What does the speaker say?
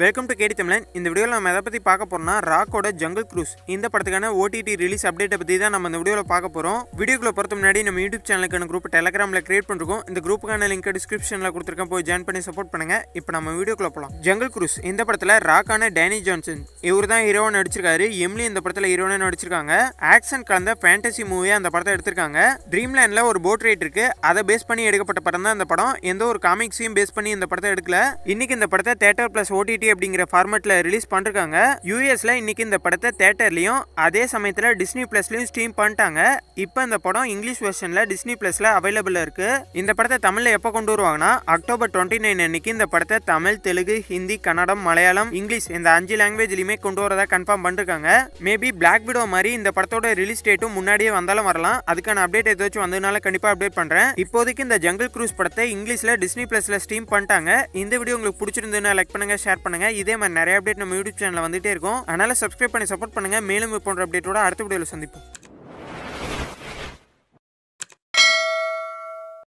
welcome to கேடி தமிழன் இந்த வீடியோவில் நம்ம எதை பற்றி பார்க்க போகிறோம்னா ராக்கோட ஜங்கல் க்ரூஸ் இந்த படத்துக்கான ஓடிடி ரிலீஸ் அப்டேட்டை பற்றி தான் நம்ம இந்த வீடியோவில் பார்க்க போகிறோம் வீடியோக்குள்ள பொறுத்த முன்னாடி நம்ம யூடியூப் சேனலுக்கான குரூப் டெலகிராமில் கிரியேட் பண்ணிருக்கோம் இந்த குரூப்புக்கான லிங்க் டிஸ்கிரிப்ஷனில் கொடுத்துருக்கேன் போய் ஜாயின் பண்ணி சப்போர்ட் பண்ணுங்கள் இப்போ நம்ம வீடியோக்குள்ள போகலாம் ஜங்கிள் க்ரூஸ் இந்த படத்தில் ராக்கான டேனி ஜான்சன் இவர் தான் ஹீரோவாக நடிச்சிருக்காரு எம்லி இந்த படத்தில் ஹீரோனு நடிச்சிருக்காங்க ஆக்ஷன் கலந்த ஃபேண்டசி மூவியாக அந்த படத்தை எடுத்திருக்காங்க ட்ரீம் லேண்டில் ஒரு போட் ரைட் இருக்குது அதை பேஸ் பண்ணி எடுக்கப்பட்ட படம் தான் இந்த படம் எந்த ஒரு காமிக்ஸையும் பேஸ் பண்ணி இந்த படத்தை எடுக்கல இன்னைக்கு இந்த படத்தை தேட்டர் ப்ளஸ் ஓடிடி டுவெண்ட்டி அப்படிங்கிற ஃபார்மெட்டில் ரிலீஸ் பண்ணிருக்காங்க யூஎஸில் இன்றைக்கி இந்த படத்தை தேட்டர்லேயும் அதே சமயத்தில் டிஸ்னி ப்ளஸ்லையும் ஸ்ட்ரீம் பண்ணிட்டாங்க இப்போ இந்த படம் இங்கிலீஷ் வெர்ஷனில் டிஸ்னி ப்ளஸில் அவைலபிளாக இருக்குது இந்த படத்தை தமிழில் எப்போ கொண்டு வருவாங்கன்னா அக்டோபர் டுவெண்ட்டி நைன் அன்னைக்கு இந்த படத்தை தமிழ் தெலுங்கு ஹிந்தி கன்னடம் மலையாளம் இங்கிலீஷ் இந்த அஞ்சு லாங்குவேஜ்லையுமே கொண்டு வரதா கன்ஃபார்ம் பண்ணிருக்காங்க மேபி பிளாக் விடோ மாதிரி இந்த படத்தோட ரிலீஸ் டேட்டும் முன்னாடியே வந்தாலும் வரலாம் அதுக்கான அப்டேட் ஏதாச்சும் வந்ததுனால கண்டிப்பாக அப்டேட் பண்ணுறேன் இப்போதைக்கு இந்த ஜங்கல் க்ரூஸ் படத்தை இங்கிலீஷில் டிஸ்னி ப்ளஸில் ஸ்ட்ரீம் பண்ணிட்டாங்க இந்த வீடியோ உங்களுக்கு பிடிச்சிருந்ததுன்னா லைக் பண்ணுங்கள் ஷேர் பண்ணுங்கள் பண்ணுங்கள் இதே மாதிரி நிறைய அப்டேட் நம்ம யூடியூப் சேனலில் வந்துகிட்டே இருக்கும் அதனால் சப்ஸ்கிரைப் பண்ணி சப்போர்ட் பண்ணுங்கள் மேலும் போன்ற அப்டேட்டோட அடுத்த வீடியோவில் சந்திப்போம்